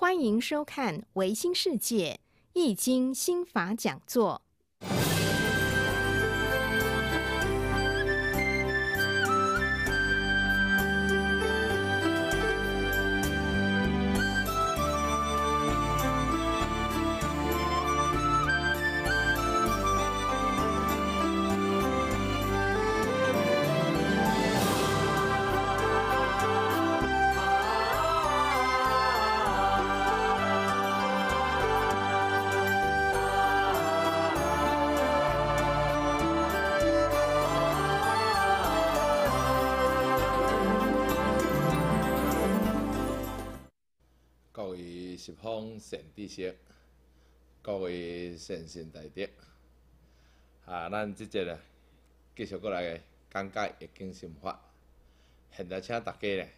欢迎收看《维新世界易经心法》讲座。知识，各位先生，大德，啊，咱即节呢，继续过来讲解《易经》心法。现在请大家呢，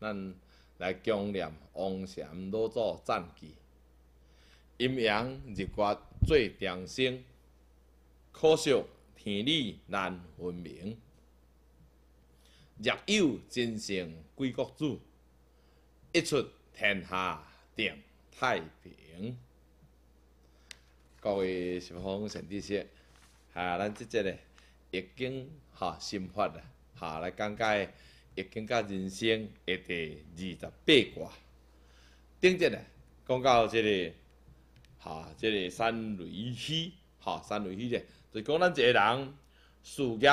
咱来恭念《王禅老祖赞记：阴阳日月最长生，可惜天理难分明。日有真性归国主，一出天下定。”太平，各位十方善知识，啊，咱即节咧易经哈心法啊，哈来讲解易经甲人生诶第二十八卦。顶节咧讲到即个，哈即个三雷虚哈三雷虚者，就讲咱一个人事业，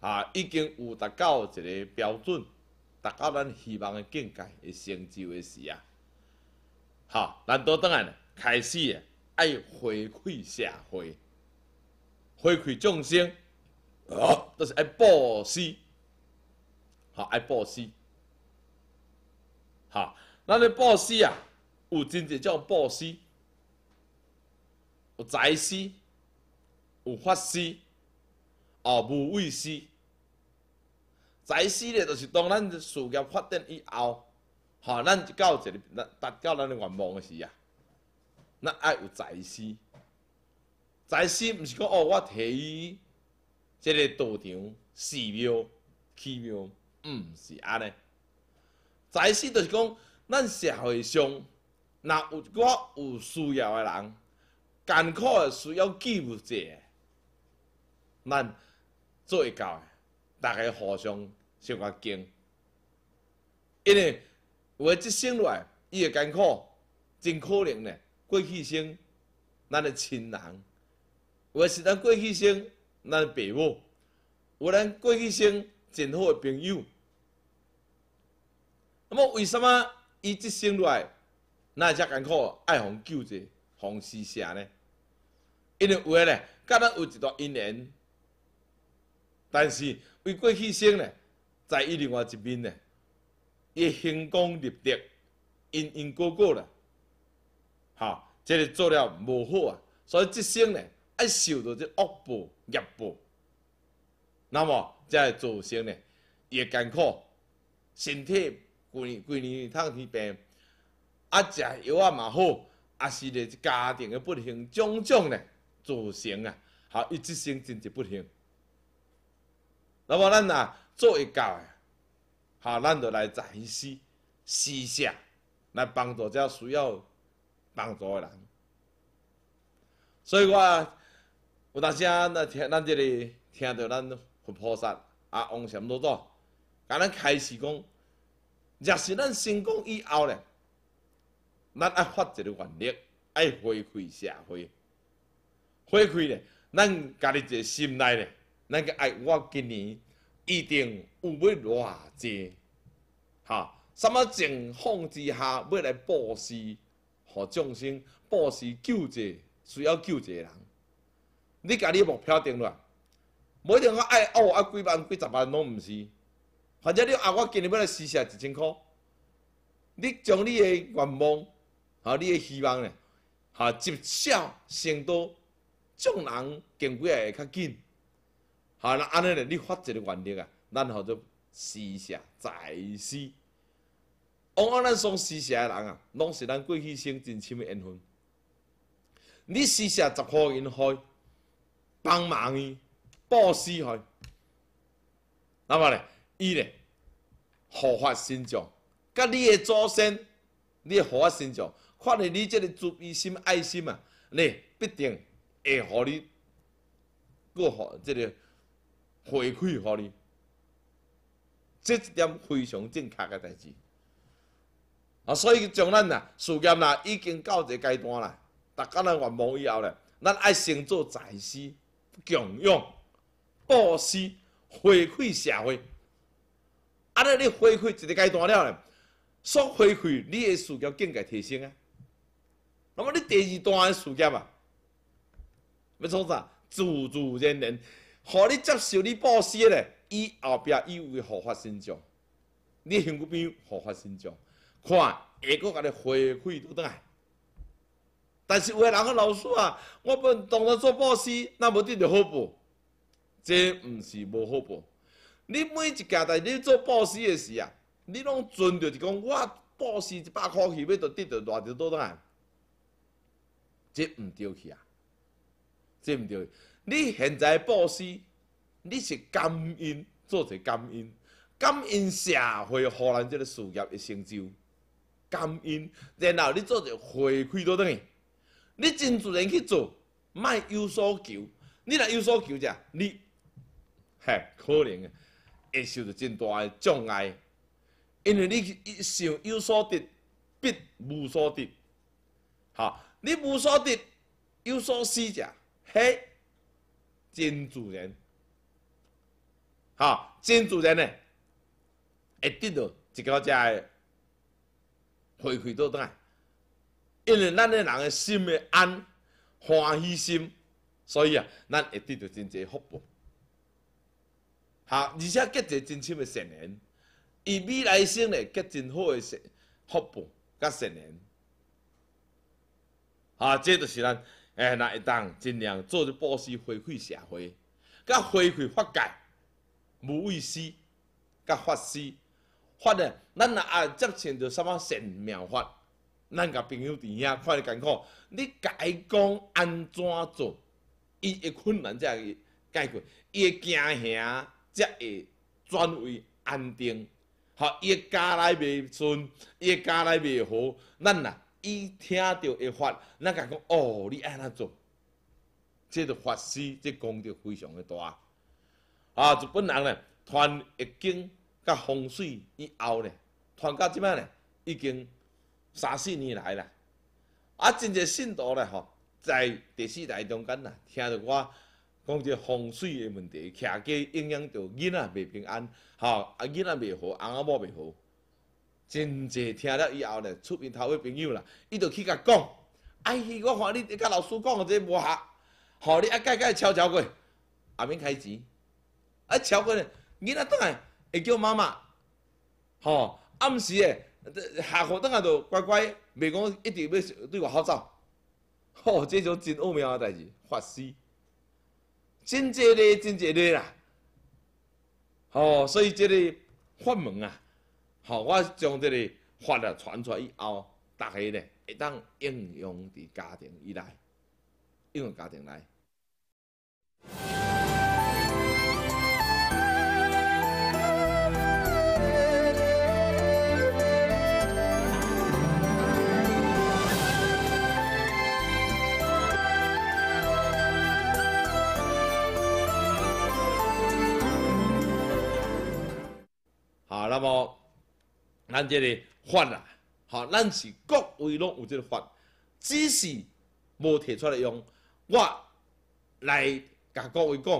啊已经有达到一个标准，达到咱希望诶境界，会成就诶时啊。好，咱倒转来呢，开始诶，爱回馈社会，回馈众生，哦，都是爱报施。好，爱报施。好，咱咧报施啊，有真侪种报施，有财施，有法施，哦，无畏施。财施咧，就是当咱事业发展以后。吼，咱到一个达达到咱的愿望嘅时啊，咱爱有财师。财师毋是讲哦，我提，即个道场寺庙寺庙毋是安尼，财势就是讲咱社会上，若有我有需要的人，艰苦的需要给予者，咱做到够，大家互相相互敬，因为。话一生来，伊会艰苦，真可怜呢。过去生，咱的亲人；话是咱过去生，咱父母；话咱过去生，真好的朋友。那么，为什么伊一生来，会遮艰苦，爱互救者，互施舍呢？因为话咧，甲咱有一段姻缘，但是为过去生咧，在伊另外一面呢。也行功立德，因因果果啦，哈，这是做了无好啊，所以一生呢，爱受着这恶报业报，那么在做生呢，也艰苦，身体规年规年淌天病，啊，食药啊嘛好，啊是嘞，家庭的不幸种种呢，造成啊，哈，一一生真是不幸。那么咱若做一教。啊，咱就来再次施舍，来帮助遮需要帮助的人。所以我有时啊，那听咱这里听到咱佛菩萨啊，往什么甲咱开始讲，若是咱成功以后咧，咱要发一个愿力，爱回馈社会。回馈咧，咱家己一个心内咧，咱个爱我今年。一定有要偌济，哈？什么情况之下要来布施，给众生布施救济，需要救济的人，你家你目标定来，无一定我爱哦，啊，几万、几十万拢唔是，反正你啊，我今日要来施舍一千块，你将你的愿望啊，你的希望呢，哈，积少成多，众人更过来会较紧。好，那安尼咧，你发一个愿力啊，咱后就施舍再施。往往咱送施舍的人啊，拢是咱过去生真深的缘分。你施舍十块银块，帮忙伊布施去，那么咧，伊咧，护法心脏，甲你的祖先，你的护法心脏，发现你这个慈悲心、爱心啊，咧必定会互你，过好这个。回馈乎你，这一点非常正确嘅代志。啊，所以从咱呐事业呐，已经到一个阶段啦，大家咧愿望以后咧，咱爱先做财师，供养、布施、回馈社会。安尼你回馈一个阶段了咧，所回馈你嘅事业境界提升啊。那么你第二段事业啊，没错啥？自自然然。互你接受你暴尸咧？伊后壁伊有个互法生章，你很古边有合法勋看下个甲你回馈倒来。但是有个人个老师啊，我本当得做暴尸，那无得着好报，这毋是无好报。你每一件代你做暴尸的时啊，你拢存着一讲我暴尸一百块去，要得得到偌济倒来？这毋对去啊？这毋对。你现在布施，你是感恩，做一感恩，感恩社会，互咱即个事业的成就感恩。然后你做一回馈倒转去，你真自然去做，莫有所求。你若有所求者，你嘿可能会受着真大的障碍，因为你一想有所得，必无所得。哈，你无所得，有所失者，嘿。真主人，哈，真主人呢，一定哦，一个家的，馈倒到大，因为咱呢人个心诶安，欢喜心，所以啊，咱一定就真济福报，哈，而且结一个真深诶善缘，以未来生呢结真好诶善福报甲善缘，啊，这就是咱。哎，那一当尽量做一好事，回馈社会，甲回馈法界，无畏死，甲法师，法嘞，咱若啊接近着什么神妙法，咱甲朋友弟兄看咧艰苦，你该讲安怎做，伊会困难才会解决，伊会惊吓才会转为安定，吼，一家内袂顺，一家内袂好，咱呐。伊听到会发，咱家讲哦，你安怎做，即个法师，即功德非常的大。啊，日本人传易经甲风水以后咧，传到即摆咧，已经三四年来啦。啊，真侪信徒咧吼，在第四代中间呐，听到我讲这风水的问题，徛家影响到囡仔袂平安，吼，啊囡仔袂好，翁仔某袂好。真济听了以后咧，出面头尾朋友啦，伊就去甲讲：“哎，我看你甲老师讲个即个合，吼，你啊，改改，悄悄过，阿免开钱，啊教过呢，囡仔倒来会叫妈妈，吼，暗时诶下课当来就乖乖，袂讲一直要对外好走，吼，这种真恶命个代志，法师，真济咧，真济咧啦，吼，所以即个法门啊。”好，我将这个法律传出来以后，大家呢会当应用伫家庭以内，应用家庭来。好，那么。咱这个法啊，吼，咱是各位拢有这个法，只是无提出来用。我来甲各位讲，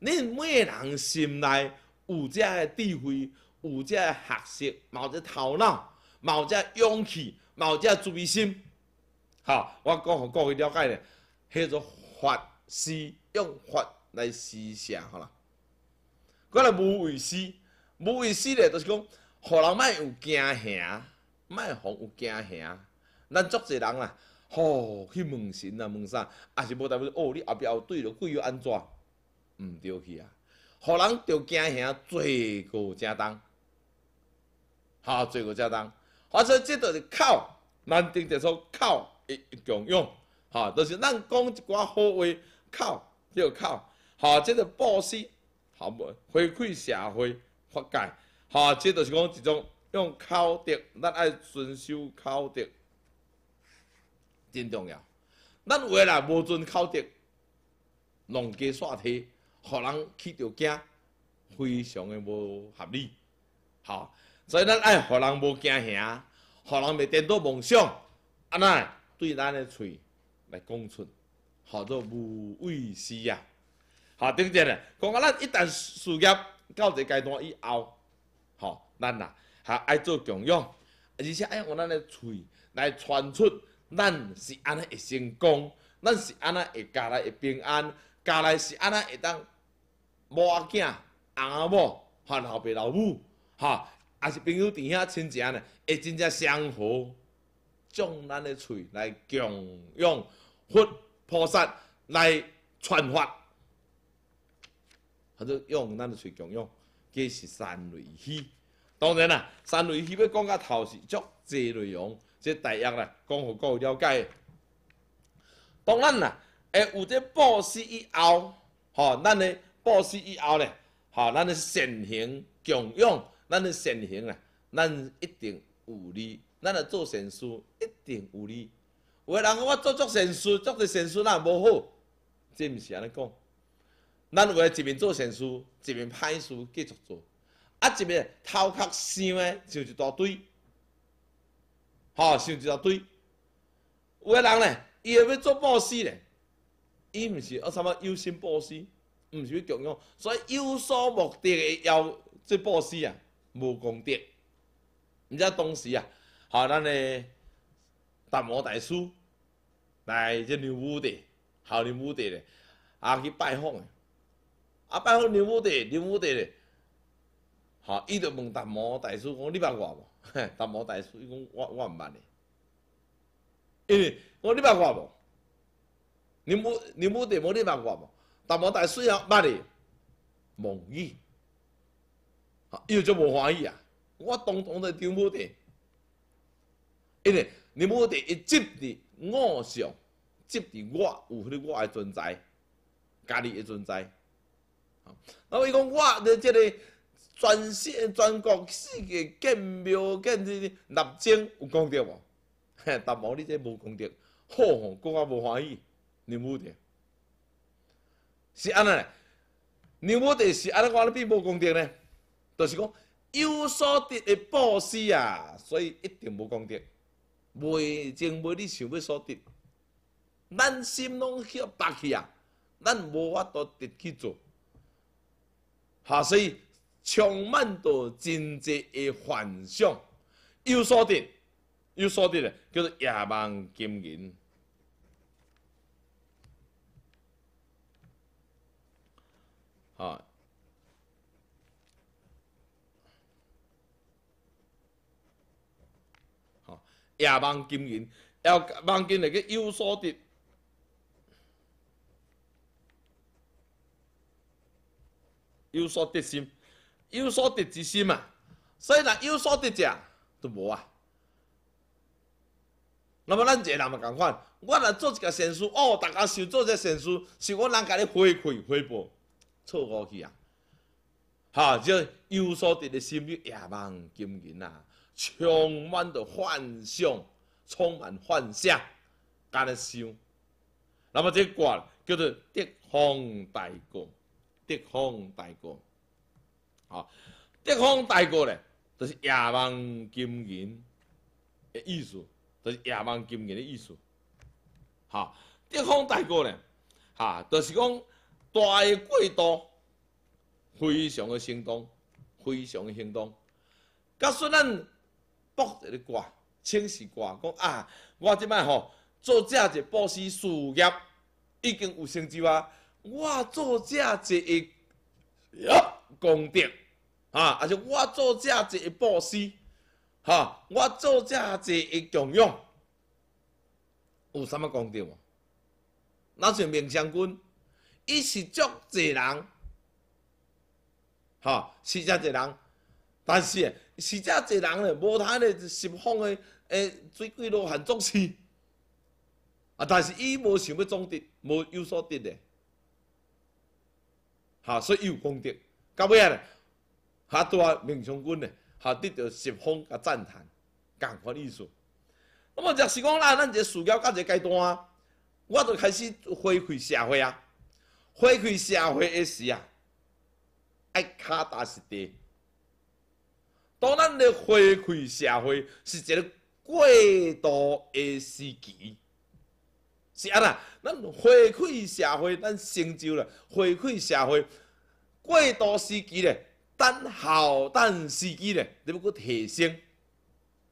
恁每个人心内有个智慧，有个学习，某只头脑，某只勇气，某只自意心，吼，我讲互各位了解咧，叫做法是用法来思想，好啦。过来无为师，无为师咧，就是讲。互人莫有惊吓，莫互有惊吓。咱足济人啦，吼去问神啦，问啥？也是无代表。哦，你后壁有对着鬼要安怎？毋对去啊！互人着惊吓，做过正当，哈，做过正当。话说，这着是靠，咱顶着说靠，共用，哈，就是咱讲一寡好话，靠着靠，哈，这个布施，好无回馈社会，发界。哈，即就是讲一种用口德，咱爱遵守口德，真重要。咱诶来无遵口德，乱加耍体，予人去着惊，非常的无合理。吼。所以咱爱予人无惊吓，予人袂颠倒梦想，安尼对咱诶喙来讲出，叫做无畏事啊。好，顶只呢，讲啊，咱一旦事业到一阶段以后。吼，咱啊，还爱做供养，而且爱用咱的嘴来传出咱是安尼会成功，咱是安尼会家来会平安，家来是安尼会当无阿囝、阿某、患老爸老母，哈，还是朋友、弟兄、亲戚呢，会真正相互将咱的嘴来供养，佛菩萨来传法，或者用咱的嘴供养。皆是三类戏，当然啦，三类戏要讲到头是足济内容，这大约啦讲互各位了解。当然啦，诶，有啲布施以后，吼，咱咧布施以后咧，吼，咱咧善行供养，咱咧善行啊，咱一定有理，咱咧做善事一定有理。有个人讲我做足善事，做啲善事，那无好，这毋是安尼讲。咱为一面做善事，一面歹事继续做，啊！一面偷壳想诶，想一大堆，吼，想一大堆。有诶人咧，伊会要做布施咧，伊毋是阿啥物优心布施，毋是去供养，所以有所目的诶，要做布施啊，无功德。毋知当时啊，吼咱诶达摩大师来这灵武地，孝灵武地咧，啊去拜访诶。啊别好恁母咧恁母咧咧伊就问淡薄大师讲你捌我无嘿淡大师伊讲我我毋捌你因为我你捌我无恁母恁母伫无你捌我无淡薄大师抑捌你蒙伊伊就足无欢喜啊我当当咧张武帝因为恁母伫一直伫五相一伫我有迄个我诶存在家己诶存在那么，伊讲我伫这个全世、全国、四个建庙建这立正有功德无？但无汝这无功德，吼，讲啊无欢喜，你无的。是安奈？你无的是安尼你无的是安尼我哩变无功德呢？就是讲有所得的布施啊，所以一定无功德。未正未，你想要所得？咱心拢学白去啊，咱无法度得去做。哈，所以充满着真济的幻想，有所得，有所得咧，叫做亿万金银。好，好，亿万金银，要万金那个有所得。有所得心，有所得之心啊。所以然有所得者都无啊。那么咱一个人嘛，共款，我来做一个善事，哦，大家想做一个善事，是我人甲你回馈回报，错误去啊。哈，这有所得的心也蛮惊人啊，充满着幻想，充满幻想，干的想。那么这卦叫做得风大过。德康大哥，啊，德康大哥咧，就是廿万金银的意思，就是廿万金银的意思，哈，德康大哥咧，哈，就是讲大贵多，非常的生动，非常的生动。假设咱卜一个卦，清示卦，讲啊，我即摆吼做这一个布事业，已经有成就啊。我做者一个功德，啊，还是我做者一个布施，哈，我做者一个供养，有啥物功德？无？那是明祥军，伊是足济人，哈，是真济人，但是是真济人嘞，无他嘞，拾放的诶，水鬼路很重视，啊，但是伊无想要种的，无有所得的。好，所以有功德，尾不啊，好多明将君呢，下得到十方甲赞叹，感意思。那么若是讲啦，咱这事业到这阶段，啊，我就开始回馈社会啊，回馈社会的时啊，爱卡踏实地。当咱来回馈社会，是一个过渡的时期。是安啦，咱回馈社会，咱成就了回馈社会。过渡时期咧，咱好，等时期咧，你要搁提升。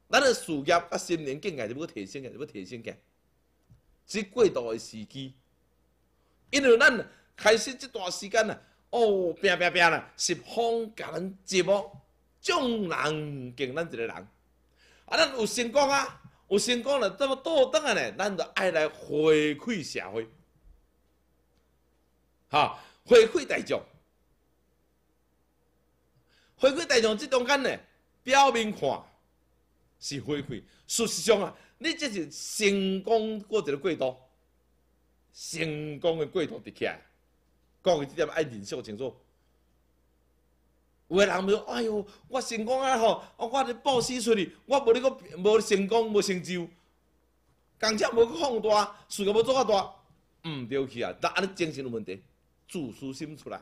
咱事业甲心灵境界，你要搁提升个，你要提升个。是过渡的时期，因为咱开始这段时间啊，哦，拼拼拼啦，是方甲咱折磨，众人敬咱一个人，啊，咱有成功啊。有成功了这么多单呢，咱就爱来回馈社会，哈，回馈大众，回馈大众。这中间呢，表面看是回馈，事实上啊，你这是成功过一个过渡，成功的过渡伫起来，的即这点要认识清楚。有个人欲说：“哎哟，我成功啊！吼，我伫报喜出去，我无你个无成功，无成就，工作无去放大，事业无做遐大，毋对去啊！但安尼精神有问题，自私心出来，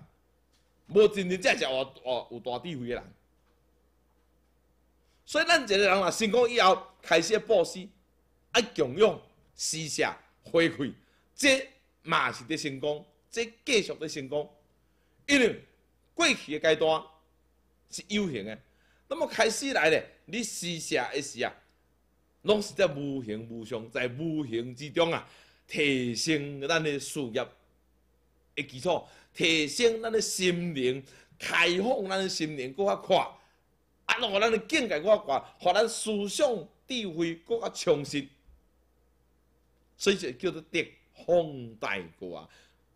无真正真正有话有大智慧个人。所以咱一个人啊，成功以后开始报喜，一强勇、施舍、回馈，即嘛是伫成功，即继续伫成功，因为过去个阶段。”是无形的，那么开始来咧，你施舍一时啊，拢是在无形无相，在无形之中啊，提升咱的事业的基础，提升咱的心灵，开放咱的心灵搁较宽，啊，让咱的境界搁较宽，互咱思想智慧搁较充实。所以说叫做德宏大过啊，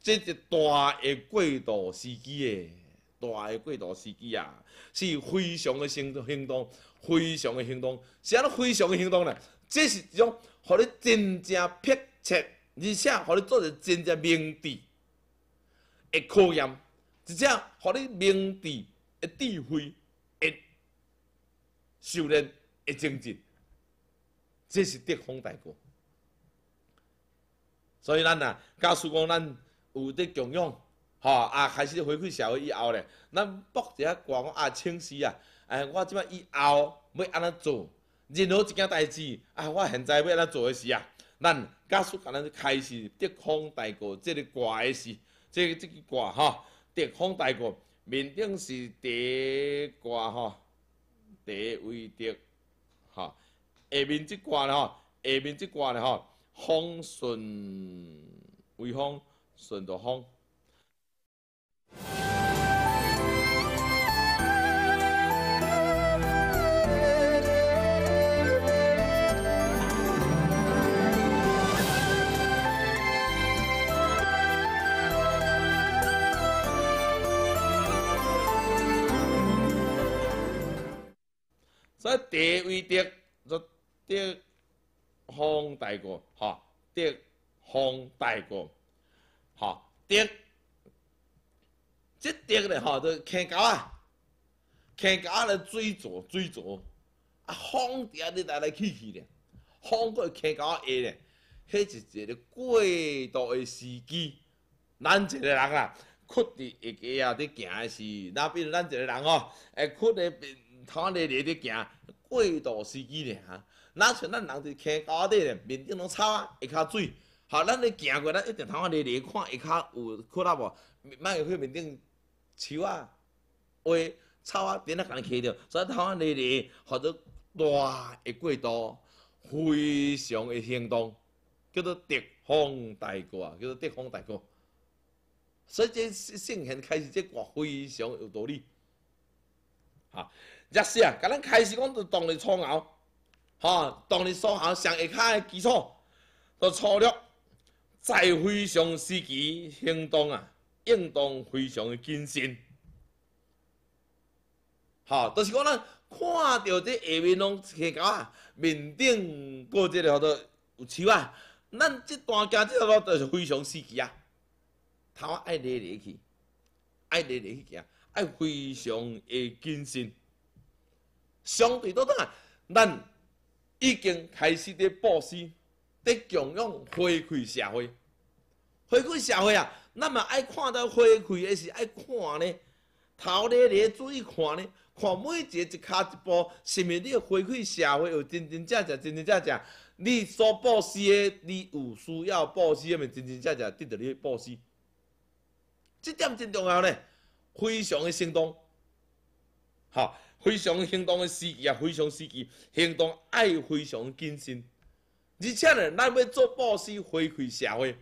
这一大的过渡时期诶。大的过渡时期啊，是非常的行动，行动非常的行动，是尼非常的行动咧。这是种，互你真正迫切，而且互你做着真正明智的考验，而且互你明智的智慧、的修炼、的精进，这是德风大过。所以咱啊，假使讲咱有伫供养。吼啊！开始回馈社会以后咧，咱博一下卦，讲啊清晰啊！哎，我即摆以后要安怎做？任何一件代志啊，我现在要安怎做诶是啊？咱加速，咱开始德方大过，即个卦诶是，即即个卦吼，德方大过，面顶是叠卦吼，叠为叠吼，下面即卦咧吼，下面即卦咧吼，风顺为风，顺做风。所以地位的，就的放大过，哈，的放大过，哈，的。即掉咧吼，就骑狗啊，骑狗来追逐追逐，啊放掉你来来去去咧，放过骑狗下咧，迄是一个过度的时机，咱一个人啦，跍伫一啊底行的时，那比如咱一个人哦，会跍伫头边咧底行，过度时机咧吓，那像咱人伫骑狗底咧，面顶拢草啊，下骹水，好咱咧行过，咱一定头按咧咧看下骹有窟窿无，莫一去面顶。树啊，花、草啊，点啊，共样去掉，所以台湾里里学咗大嘅轨度，非常嘅行动，叫做敌方大哥啊，叫做敌方大哥。所以这圣贤开始这话非常有道理。啊，若是啊，格咱开始讲就当年创考，哈，当年初考上一卡嘅基础，就初六再非常时期行动啊。应当非常的谨慎，哈！就是讲咱看到这下面拢个狗啊，面顶过这个号多有树啊，咱这段行这条路都是非常刺激啊，头爱嚟嚟去，爱嚟嚟去行，爱非常嘅谨慎。相对倒搭，咱已经开始伫布施，伫强勇回馈社会。回馈社会啊！那么爱看到回馈，还是爱看呢？头咧咧注意看呢，看每一个一卡一步，是是你回馈社会有真真正正、真真正正？你所布施的，你有需要布施，咪真真正正得到你布施？这点真重要咧，非常诶，生动，好，非常生动诶，时机啊，非常时机，行动爱，非常谨慎，而且呢，咱要做布施，回馈社会。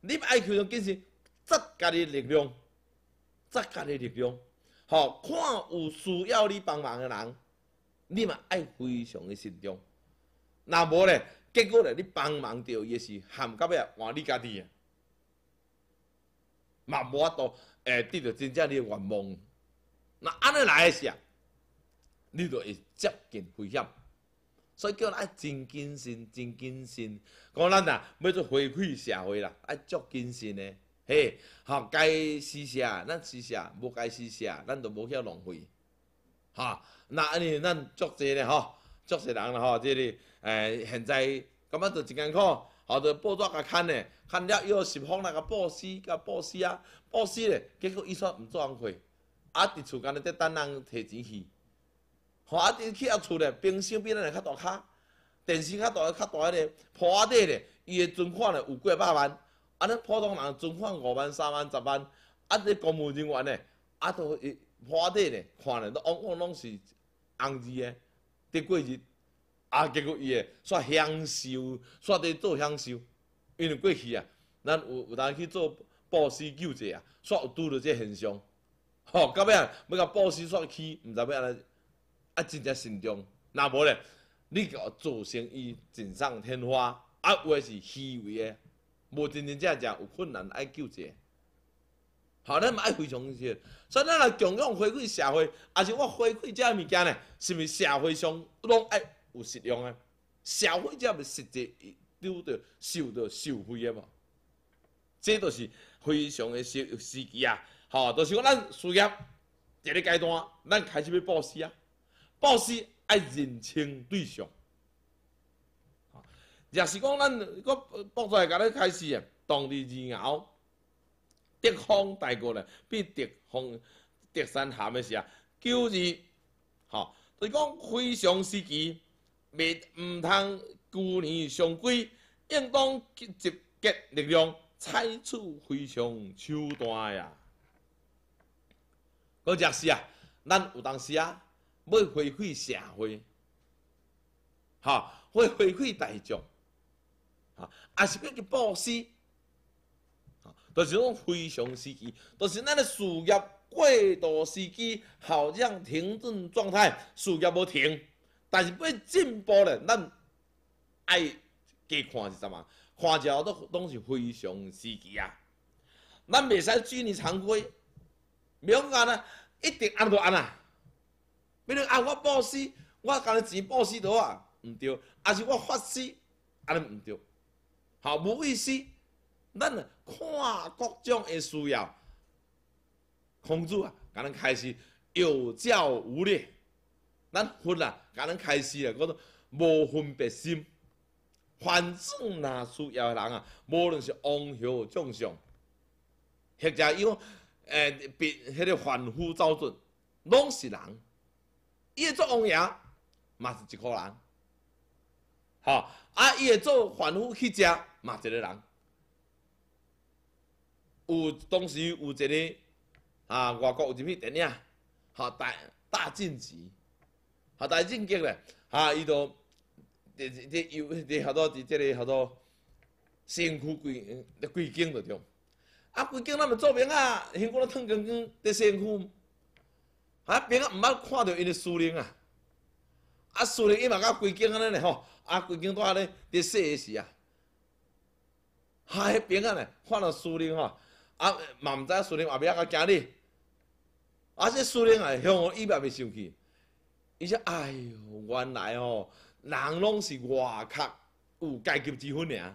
你爱非常尽是集家己力量，集家己力量，吼，看有需要你帮忙的人，你嘛爱非常的慎重。那无咧，结果咧，你帮忙掉也是含到尾啊，换你家己啊，嘛无法度哎，得到真正你嘅愿望。那安尼来是啊，你就会接近危险。所以叫咱爱真谨慎，真谨慎。讲咱啊，要做回馈社会啦，爱足谨慎的，嘿。吼，该施舍咱施舍，无该施舍咱就无去浪费。哈，那安尼咱足济咧吼，足济人啦，吼，即个诶，现在感觉就真艰苦，吼，就报捉个坎诶，坎了又拾方那个甲 o s s 个 b 啊报 o 咧，结果伊煞毋做工会，啊，伫厝间咧在等人摕钱去。吼！啊，伫起啊厝咧，冰箱比咱个较大卡，电视较大较大个嘞，仔底咧，伊个存款咧有几百万。啊，咱普通人存款五万、三万、十万，啊，你公务人员咧，啊，都铺仔底咧，看咧都往往拢是红字个，得几日啊？结果伊个煞享受，煞伫做享受，因为过去啊，咱有有通去做报士救济啊，煞有拄着这现象。吼！到尾啊，要甲报士煞去，毋知要安尼。啊，真正慎重。那无咧，你搞做生意锦上添花，啊，话是虚伪诶，无真真正正有困难爱救济。好，咱嘛爱非常济，所以咱来共同回馈社会。啊，是我回馈遮物件咧，是毋是社会上拢爱有实用诶？消费者是实际丢着受到受惠诶无？即都是非常诶时时机啊！吼，就是讲咱事业一个阶段，咱开始要报喜啊。博事爱认清对象，啊，也是讲咱个博在甲咱开始啊。当地二后，敌方带过来，比敌方敌山陷的是啊，九是哈。所是讲非常时期，未唔通旧年常规，应当集结力量，采取非常手段呀。个就是啊，咱有当时啊。要回馈社会，哈，要回馈大众，哈，啊是要去布施，哈，都是种非常时期，都是咱诶事业过度时期，好像停顿状态，事业无停，但是要进步咧，咱爱加看一杂嘛，看之后都拢是非常时期啊，咱未使拘泥常规，免讲啦，一定按图按啊。比如啊，我报施，我甲汝钱报施倒啊，毋对；，啊，是我发施，啊，尼毋对，好无意思。咱看各种的需要，孔主啊，甲咱开始有教无类，咱佛啦，甲咱开始啊，嗰做无分别心，反正那需要的人啊，无论是王侯将相，或者伊讲诶别迄个凡夫造尊，拢是人。伊会做王爷嘛是一块人，吼啊！伊会做反腐乞食，嘛一个人。有当时有一个啊，外国有一部电影，哈大大晋级，哈大晋级咧，哈伊都伫伫要得好多伫这类好多辛苦规规景了着，啊规景那么做兵啊？辛苦了痛光光得辛苦。啊，边啊唔捌看到因的苏宁啊，啊苏宁伊嘛甲归京啊咧嘞吼，啊规京在遐咧伫说的时啊，啊边啊嘞看到苏宁吼，啊嘛唔知啊苏宁后边啊个今日，啊这苏宁啊向伊嘛袂生气，伊说哎呦，原来哦，人拢是外客有阶级之分尔，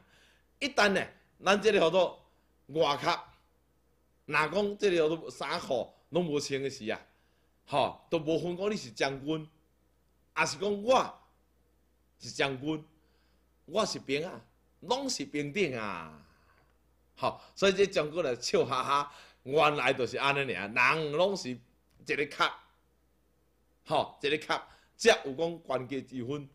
一旦呢，咱这里好多外客，哪讲这里好多衫裤拢无穿的时啊。吼，都无分讲你是将军，也是讲我是将军，我是兵啊，拢是平等啊，吼，所以这将军人笑哈哈，原来就是安尼尔，人拢是一个壳。吼，一个壳，则有讲关家之分。